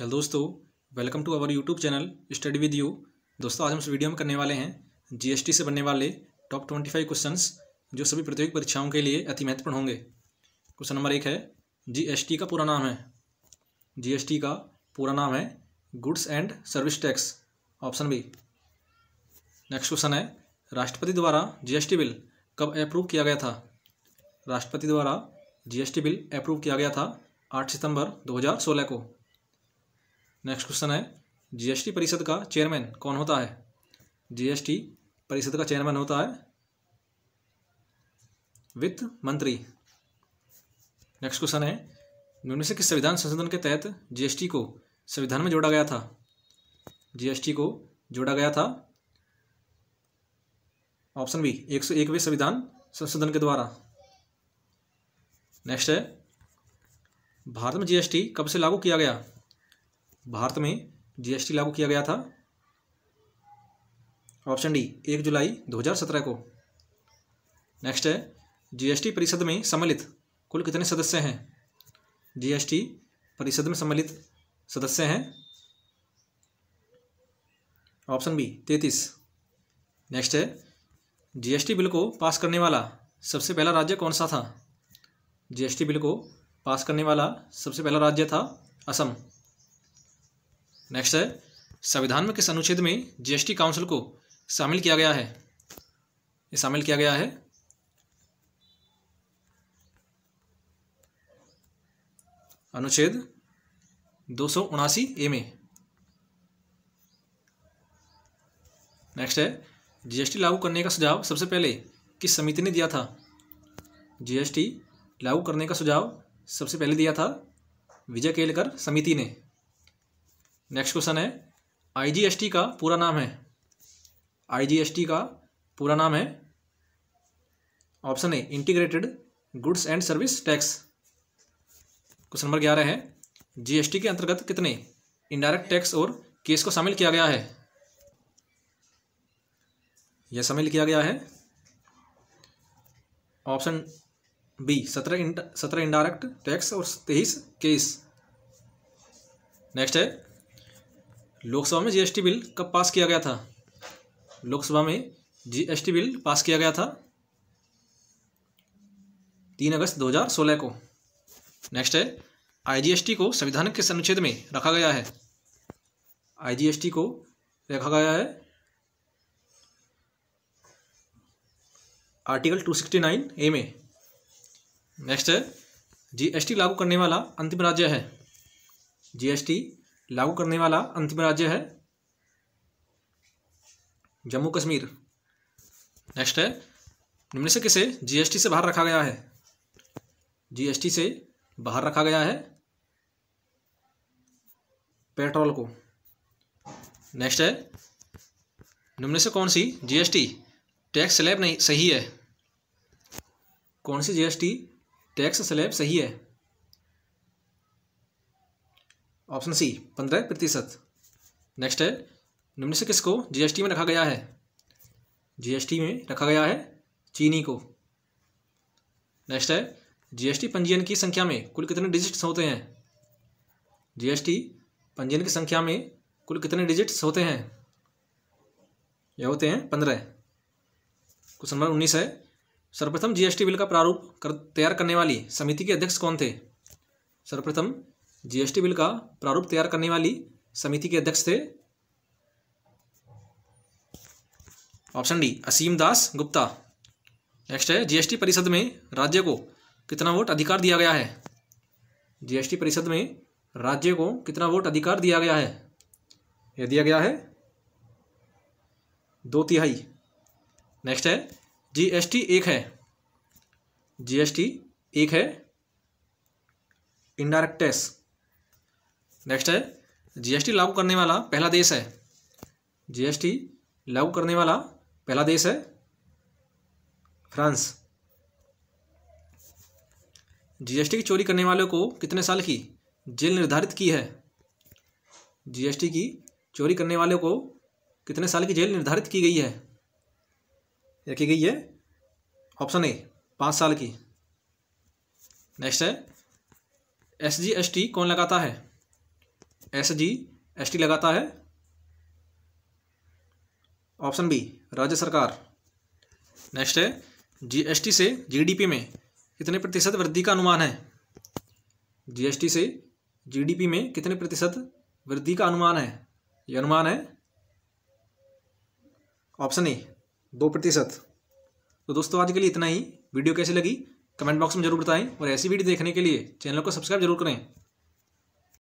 hello दोस्तों welcome to our YouTube channel study with you दोस्तों आज हम इस वीडियो में करने वाले हैं जीएसटी से बनने वाले टॉप ट्वेंटी फाइव क्वेश्चन जो सभी प्रतियोगिक परीक्षाओं के लिए अति महत्वपूर्ण होंगे क्वेश्चन नंबर एक है जीएसटी का पूरा नाम है जीएसटी का पूरा नाम है goods and service tax option B next question है राष्ट्रपति द्वारा जी बिल कब अप्रूव किया गया था राष्ट्रपति द्वारा जी बिल अप्रूव किया गया था आठ सितंबर दो को नेक्स्ट क्वेश्चन है जीएसटी परिषद का चेयरमैन कौन होता है जीएसटी परिषद का चेयरमैन होता है वित्त मंत्री नेक्स्ट क्वेश्चन है निम्न से किस संविधान संशोधन के तहत जीएसटी को संविधान में जोड़ा गया था जीएसटी को जोड़ा गया था ऑप्शन बी एक सौ एकवे संविधान संशोधन के द्वारा नेक्स्ट है भारत में जीएसटी कब से लागू किया गया भारत में जीएसटी लागू किया गया था ऑप्शन डी एक जुलाई 2017 को नेक्स्ट है जीएसटी परिषद में सम्मिलित कुल कितने सदस्य हैं जीएसटी परिषद में सम्मिलित सदस्य हैं ऑप्शन बी तैतीस नेक्स्ट है जीएसटी बिल को पास करने वाला सबसे पहला राज्य कौन सा था जीएसटी बिल को पास करने वाला सबसे पहला राज्य था असम नेक्स्ट है संविधान में किस अनुच्छेद में जीएसटी काउंसिल को शामिल किया गया है ये शामिल किया गया है अनुच्छेद दो सौ उनासी ए में नेक्स्ट है जीएसटी लागू करने का सुझाव सबसे पहले किस समिति ने दिया था जीएसटी लागू करने का सुझाव सबसे पहले दिया था विजय केलकर समिति ने नेक्स्ट क्वेश्चन है आईजीएसटी का पूरा नाम है आईजीएसटी का पूरा नाम है option A integrated goods and service tax question number ग्यारह है जीएसटी के अंतर्गत कितने इनडायरेक्ट टैक्स और केस को शामिल किया गया है यह शामिल किया गया है ऑप्शन बी सत्रह सत्रह इंडायरेक्ट टैक्स और तेईस केस नेक्स्ट है लोकसभा में जीएसटी बिल कब पास किया गया था लोकसभा में जीएसटी बिल पास किया गया था तीन अगस्त 2016 को नेक्स्ट है आईजीएसटी को संविधान के अनुच्छेद में रखा गया है आईजीएसटी को रखा गया है आर्टिकल 269 ए में नेक्स्ट है जीएसटी लागू करने वाला अंतिम राज्य है जीएसटी लागू करने वाला अंतिम राज्य है जम्मू कश्मीर नेक्स्ट है निम्न से किसे जीएसटी से बाहर रखा गया है जीएसटी से बाहर रखा गया है पेट्रोल को नेक्स्ट है निम्न से कौन सी जीएसटी टैक्स स्लैब नहीं सही है कौन सी जीएसटी टैक्स स्लैब सही है ऑप्शन सी पंद्रह प्रतिशत नेक्स्ट है निम्न से किसको जीएसटी में रखा गया है जीएसटी में रखा गया है चीनी को नेक्स्ट है जीएसटी पंजीयन की संख्या में कुल कितने डिजिट्स होते हैं जीएसटी पंजीयन की संख्या में कुल कितने डिजिट्स होते हैं यह होते हैं पंद्रह क्वेश्चन नंबर उन्नीस है सर्वप्रथम जीएसटी बिल का प्रारूप कर तैयार करने वाली समिति के अध्यक्ष कौन थे सर्वप्रथम जीएसटी बिल का प्रारूप तैयार करने वाली समिति के अध्यक्ष थे option D Asim Das Gupta next है जीएसटी परिषद में राज्य को कितना वोट अधिकार दिया गया है जीएसटी परिषद में राज्य को कितना वोट अधिकार दिया गया है यह दिया गया है दो तिहाई नेक्स्ट है जीएसटी एक है जीएसटी एक है इनडायरेक्ट टैक्स नेक्स्ट है जीएसटी लागू करने वाला पहला देश है जीएसटी लागू करने वाला पहला देश है फ्रांस जीएसटी की चोरी करने वालों को कितने साल की जेल निर्धारित की है जीएसटी की चोरी करने वालों को कितने साल की जेल निर्धारित की गई है रखी गई है ऑप्शन ए पाँच साल की नेक्स्ट है एस जी एस टी कौन लगाता है एस जी एस टी लगाता है ऑप्शन बी राज्य सरकार नेक्स्ट है जीएसटी से जीडीपी में कितने प्रतिशत वृद्धि का अनुमान है जीएसटी से जीडीपी में कितने प्रतिशत वृद्धि का अनुमान है ये अनुमान है ऑप्शन ए दो प्रतिशत तो दोस्तों आज के लिए इतना ही वीडियो कैसी लगी कमेंट बॉक्स में जरूर बताएं और ऐसी वीडियो देखने के लिए चैनल को सब्सक्राइब जरूर करें